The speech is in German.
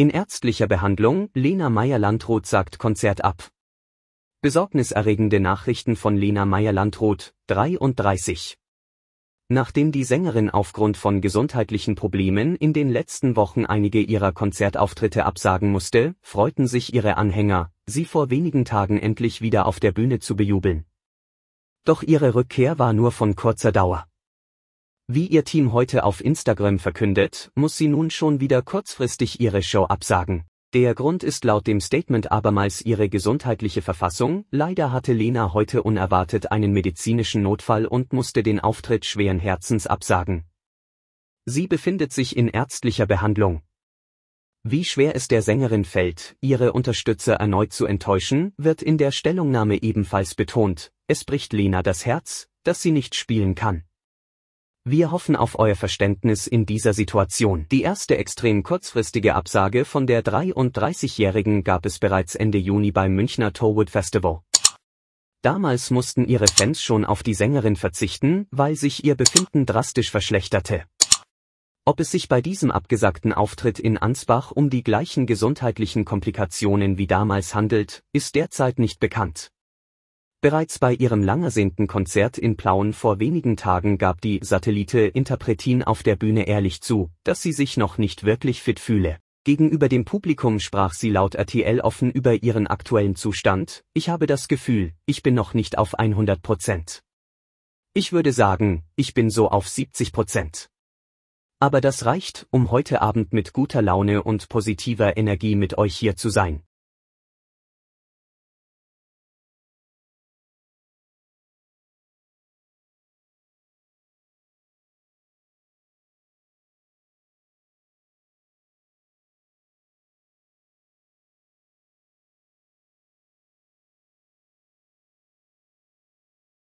In ärztlicher Behandlung, Lena Meyer-Landroth sagt Konzert ab. Besorgniserregende Nachrichten von Lena Meyer-Landroth, 33. Nachdem die Sängerin aufgrund von gesundheitlichen Problemen in den letzten Wochen einige ihrer Konzertauftritte absagen musste, freuten sich ihre Anhänger, sie vor wenigen Tagen endlich wieder auf der Bühne zu bejubeln. Doch ihre Rückkehr war nur von kurzer Dauer. Wie ihr Team heute auf Instagram verkündet, muss sie nun schon wieder kurzfristig ihre Show absagen. Der Grund ist laut dem Statement abermals ihre gesundheitliche Verfassung. Leider hatte Lena heute unerwartet einen medizinischen Notfall und musste den Auftritt schweren Herzens absagen. Sie befindet sich in ärztlicher Behandlung. Wie schwer es der Sängerin fällt, ihre Unterstützer erneut zu enttäuschen, wird in der Stellungnahme ebenfalls betont. Es bricht Lena das Herz, dass sie nicht spielen kann. Wir hoffen auf euer Verständnis in dieser Situation. Die erste extrem kurzfristige Absage von der 33-Jährigen gab es bereits Ende Juni beim Münchner Torwood Festival. Damals mussten ihre Fans schon auf die Sängerin verzichten, weil sich ihr Befinden drastisch verschlechterte. Ob es sich bei diesem abgesagten Auftritt in Ansbach um die gleichen gesundheitlichen Komplikationen wie damals handelt, ist derzeit nicht bekannt. Bereits bei ihrem langersehnten Konzert in Plauen vor wenigen Tagen gab die Satellite Interpretin auf der Bühne ehrlich zu, dass sie sich noch nicht wirklich fit fühle. Gegenüber dem Publikum sprach sie laut RTL offen über ihren aktuellen Zustand, ich habe das Gefühl, ich bin noch nicht auf 100 Prozent. Ich würde sagen, ich bin so auf 70 Prozent. Aber das reicht, um heute Abend mit guter Laune und positiver Energie mit euch hier zu sein.